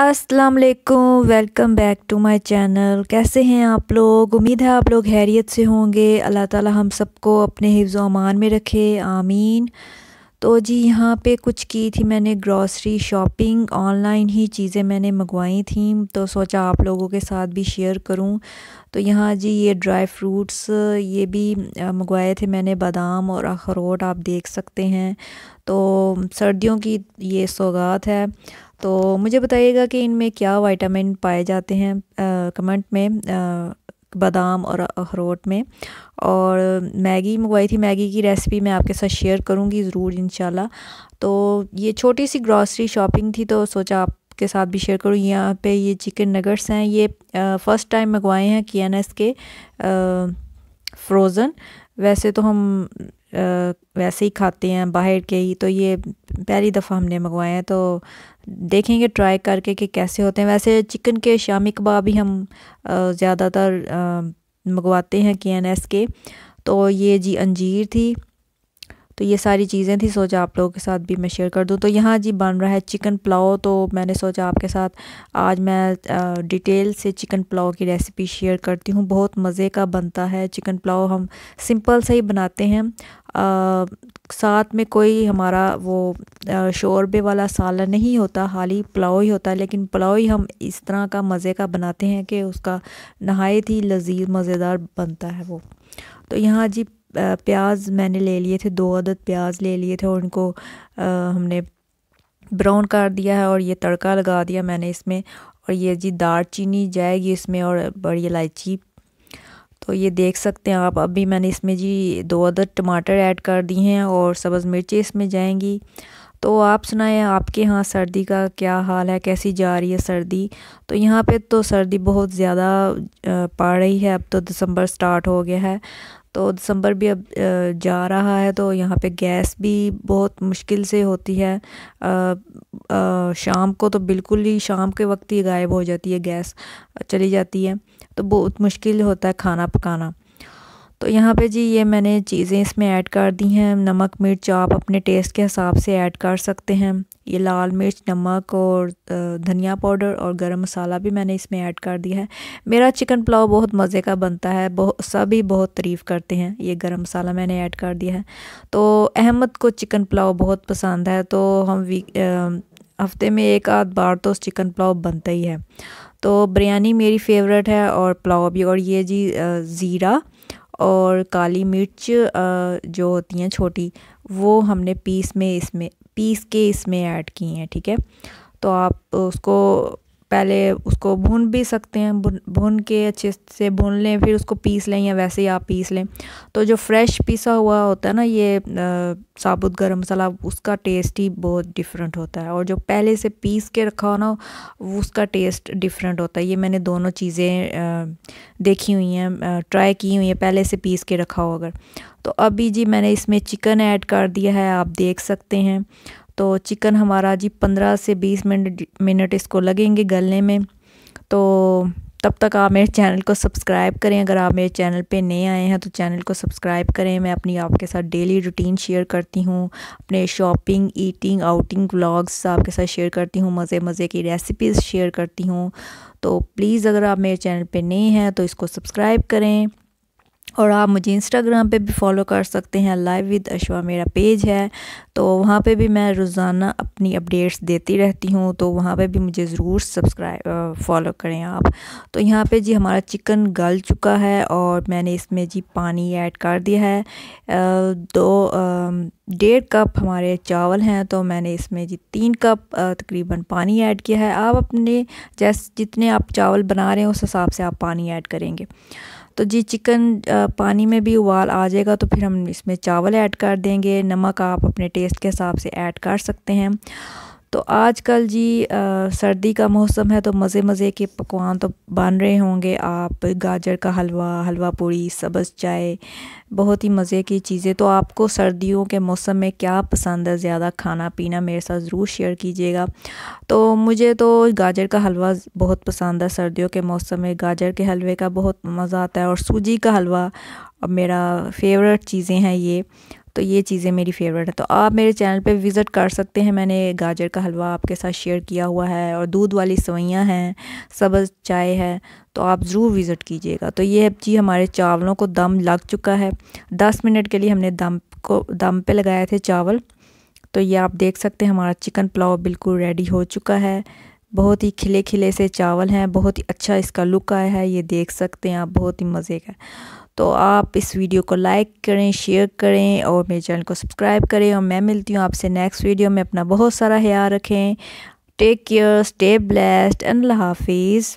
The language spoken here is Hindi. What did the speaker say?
अस्सलाम वालेकुम welcome back to my channel कैसे हैं आप लोग उम्मीद है आप लोग हैरियत से होंगे अल्लाह ताला हम सबको अपने हिफ्ज़ अमान में रखे आमीन तो जी यहाँ पे कुछ की थी मैंने ग्रॉसरी शॉपिंग ऑनलाइन ही चीज़ें मैंने मंगवाई थी तो सोचा आप लोगों के साथ भी शेयर करूँ तो यहाँ जी ये ड्राई फ्रूट्स ये भी मंगवाए थे मैंने बादाम और अखरोट आप देख सकते हैं तो सर्दियों की ये सौगात है तो मुझे बताइएगा कि इनमें क्या वाइटामिन पाए जाते हैं कमेंट में आ, बादाम और अखरोट में और मैगी मंगवाई थी मैगी की रेसिपी मैं आपके साथ शेयर करूंगी ज़रूर इन तो ये छोटी सी ग्रॉसरी शॉपिंग थी तो सोचा आप के साथ भी शेयर करूँ यहाँ पे ये चिकन नगर्स हैं ये फ़र्स्ट टाइम मंगवाए हैं के एन एस के फ्रोज़न वैसे तो हम वैसे ही खाते हैं बाहर के ही तो ये पहली दफ़ा हमने मंगवाए हैं तो देखेंगे ट्राई करके कि कैसे होते हैं वैसे चिकन के शामी कबाब ही हम ज़्यादातर मंगवाते हैं के एन एस के तो ये जी अंजीर थी तो ये सारी चीज़ें थी सोचा आप लोगों के साथ भी मैं शेयर कर दूँ तो यहाँ जी बन रहा है चिकन पुलाव तो मैंने सोचा आपके साथ आज मैं डिटेल से चिकन पुलाव की रेसिपी शेयर करती हूँ बहुत मज़े का बनता है चिकन पुलाव हम सिंपल से ही बनाते हैं आ, साथ में कोई हमारा वो शोरबे वाला सालन नहीं होता ही पुलाव ही होता है लेकिन पुलाव ही हम इस तरह का मज़े का बनाते हैं कि उसका नहायत ही लजीज मज़ेदार बनता है वो तो यहाँ जी प्याज मैंने ले लिए थे दो अदद प्याज ले लिए थे और उनको आ, हमने ब्राउन कर दिया है और ये तड़का लगा दिया मैंने इसमें और ये जी दालचीनी जाएगी इसमें और बड़ी इलायची तो ये देख सकते हैं आप अभी मैंने इसमें जी दो अदद टमाटर ऐड कर दिए हैं और सब्ज़ मिर्ची इसमें जाएंगी तो आप सुनाएं आपके यहाँ सर्दी का क्या हाल है कैसी जा रही है सर्दी तो यहाँ पे तो सर्दी बहुत ज़्यादा पड़ रही है अब तो दिसंबर स्टार्ट हो गया है तो दिसंबर भी अब जा रहा है तो यहाँ पे गैस भी बहुत मुश्किल से होती है आ, आ, शाम को तो बिल्कुल ही शाम के वक्त ही गायब हो जाती है गैस चली जाती है तो बहुत मुश्किल होता है खाना पकाना तो यहाँ पे जी ये मैंने चीज़ें इसमें ऐड कर दी हैं नमक मिर्च आप अपने टेस्ट के हिसाब से ऐड कर सकते हैं ये लाल मिर्च नमक और धनिया पाउडर और गरम मसाला भी मैंने इसमें ऐड कर दिया है मेरा चिकन पुलाव बहुत मज़े का बनता है बहुत सभी बहुत तारीफ़ करते हैं ये गरम मसाला मैंने ऐड कर दिया है तो अहमद को चिकन पुलाव बहुत पसंद है तो हम हफ्ते में एक आध बार तो चिकन पुलाव बनता ही है तो बिरयानी मेरी फेवरेट है और पुलाव भी और ये जी ज़ीरा और काली मिर्च जो होती हैं छोटी वो हमने पीस में इसमें पीस के इसमें ऐड की हैं ठीक है तो आप उसको पहले उसको भून भी सकते हैं भून भून के अच्छे से भून लें फिर उसको पीस लें या वैसे ही आप पीस लें तो जो फ्रेश पीसा हुआ होता है ना ये साबुत गरम मसाला उसका टेस्ट ही बहुत डिफरेंट होता है और जो पहले से पीस के रखा हो ना उसका टेस्ट डिफरेंट होता है ये मैंने दोनों चीज़ें देखी हुई हैं ट्राई की हुई हैं पहले से पीस के रखा हो अगर तो अभी जी मैंने इसमें चिकन ऐड कर दिया है आप देख सकते हैं तो चिकन हमारा जी पंद्रह से बीस मिनट मिनट इसको लगेंगे गलने में तो तब तक आप मेरे चैनल को सब्सक्राइब करें अगर आप मेरे चैनल पे नए आए हैं तो चैनल को सब्सक्राइब करें मैं अपनी आपके साथ डेली रूटीन शेयर करती हूँ अपने शॉपिंग ईटिंग आउटिंग व्लॉग्स आपके साथ शेयर करती हूँ मज़े मज़े की रेसिपीज़ शेयर करती हूँ तो प्लीज़ अगर आप मेरे चैनल पे नए हैं तो इसको सब्सक्राइब करें और आप मुझे इंस्टाग्राम पे भी फॉलो कर सकते हैं लाइव विद अशवा मेरा पेज है तो वहाँ पे भी मैं रोज़ाना अपनी अपडेट्स देती रहती हूँ तो वहाँ पे भी मुझे ज़रूर सब्सक्राइब फॉलो करें आप तो यहाँ पे जी हमारा चिकन गल चुका है और मैंने इसमें जी पानी ऐड कर दिया है दो डेढ़ कप हमारे चावल हैं तो मैंने इसमें जी तीन कप तकरीबन पानी ऐड किया है आप अपने जैस जितने आप चावल बना रहे हैं उस हिसाब से आप पानी ऐड करेंगे तो जी चिकन पानी में भी उबाल आ जाएगा तो फिर हम इसमें चावल ऐड कर देंगे नमक आप अपने टेस्ट के हिसाब से ऐड कर सकते हैं तो आजकल जी आ, सर्दी का मौसम है तो मज़े मज़े के पकवान तो बन रहे होंगे आप गाजर का हलवा हलवा पूड़ी सब्ज़ चाय बहुत ही मज़े की चीज़ें तो आपको सर्दियों के मौसम में क्या पसंद है ज़्यादा खाना पीना मेरे साथ ज़रूर शेयर कीजिएगा तो मुझे तो गाजर का हलवा बहुत पसंद है सर्दियों के मौसम में गाजर के हलवे का बहुत मज़ा आता है और सूजी का हलवा मेरा फेवरेट चीज़ें हैं ये तो ये चीज़ें मेरी फेवरेट है तो आप मेरे चैनल पे विज़िट कर सकते हैं मैंने गाजर का हलवा आपके साथ शेयर किया हुआ है और दूध वाली सवैयाँ हैं सब्ज़ चाय है तो आप ज़रूर विज़िट कीजिएगा तो ये जी हमारे चावलों को दम लग चुका है दस मिनट के लिए हमने दम को दम पर लगाए थे चावल तो ये आप देख सकते हैं हमारा चिकन पुलाव बिल्कुल रेडी हो चुका है बहुत ही खिले खिले से चावल हैं बहुत ही अच्छा इसका लुक आया है ये देख सकते हैं आप बहुत ही मज़े का तो आप इस वीडियो को लाइक करें शेयर करें और मेरे चैनल को सब्सक्राइब करें और मैं मिलती हूँ आपसे नेक्स्ट वीडियो में अपना बहुत सारा ख्याल रखें टेक केयर स्टे ब्लेस्ड अल्लाह हाफिज़